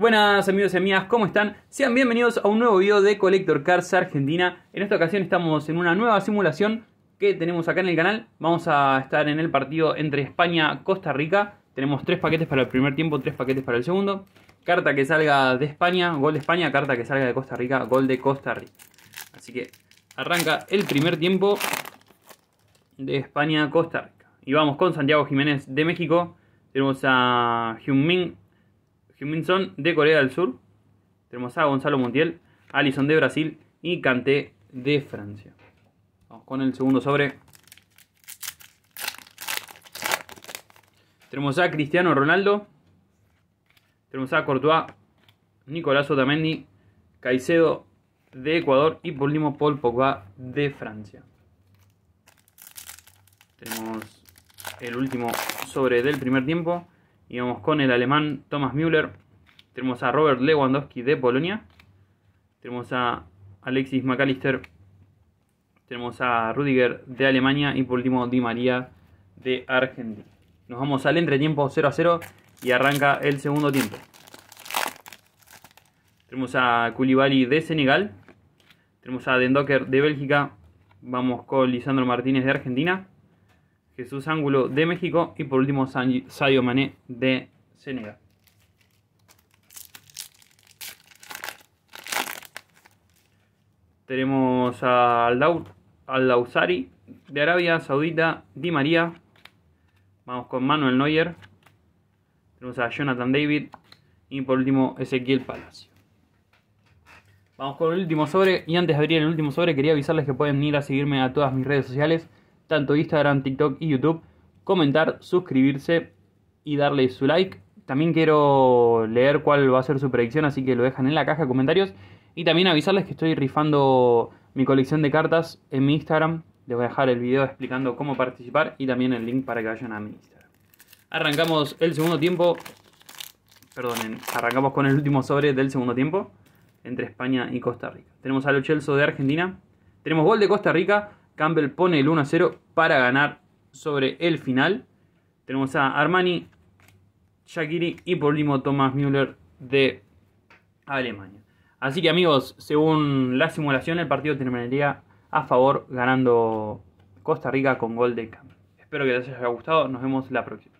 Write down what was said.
Buenas amigos y amigas, ¿cómo están? Sean bienvenidos a un nuevo video de Collector Cars Argentina. En esta ocasión estamos en una nueva simulación que tenemos acá en el canal. Vamos a estar en el partido entre España-Costa Rica. Tenemos tres paquetes para el primer tiempo, tres paquetes para el segundo. Carta que salga de España, gol de España, carta que salga de Costa Rica, gol de Costa Rica. Así que arranca el primer tiempo de España-Costa Rica. Y vamos con Santiago Jiménez de México. Tenemos a Hyunmin Kim min de Corea del Sur. Tenemos a Gonzalo Montiel, Alison de Brasil y Kanté de Francia. Vamos con el segundo sobre. Tenemos a Cristiano Ronaldo. Tenemos a Courtois, Nicolás Otamendi, Caicedo de Ecuador y por último Paul Pogba de Francia. Tenemos el último sobre del primer tiempo. Y vamos con el alemán Thomas Müller. Tenemos a Robert Lewandowski de Polonia. Tenemos a Alexis McAllister. Tenemos a Rudiger de Alemania. Y por último, Di María de Argentina. Nos vamos al entretiempo 0 a 0 y arranca el segundo tiempo. Tenemos a Koulibaly de Senegal. Tenemos a Dendoker de Bélgica. Vamos con Lisandro Martínez de Argentina. Jesús Ángulo de México y por último Sadio Mané de Senegal. Tenemos a Al-Dausari de Arabia Saudita, Di María. Vamos con Manuel Neuer. Tenemos a Jonathan David. Y por último, Ezequiel Palacio. Vamos con el último sobre. Y antes de abrir el último sobre, quería avisarles que pueden ir a seguirme a todas mis redes sociales tanto Instagram, TikTok y YouTube, comentar, suscribirse y darle su like. También quiero leer cuál va a ser su predicción, así que lo dejan en la caja de comentarios. Y también avisarles que estoy rifando mi colección de cartas en mi Instagram. Les voy a dejar el video explicando cómo participar y también el link para que vayan a mi Instagram. Arrancamos el segundo tiempo. Perdonen, arrancamos con el último sobre del segundo tiempo entre España y Costa Rica. Tenemos a Lo de Argentina. Tenemos gol de Costa Rica. Campbell pone el 1 a 0 para ganar sobre el final. Tenemos a Armani, Shakiri y por último Thomas Müller de Alemania. Así que amigos, según la simulación el partido terminaría a favor ganando Costa Rica con gol de Campbell. Espero que les haya gustado, nos vemos la próxima.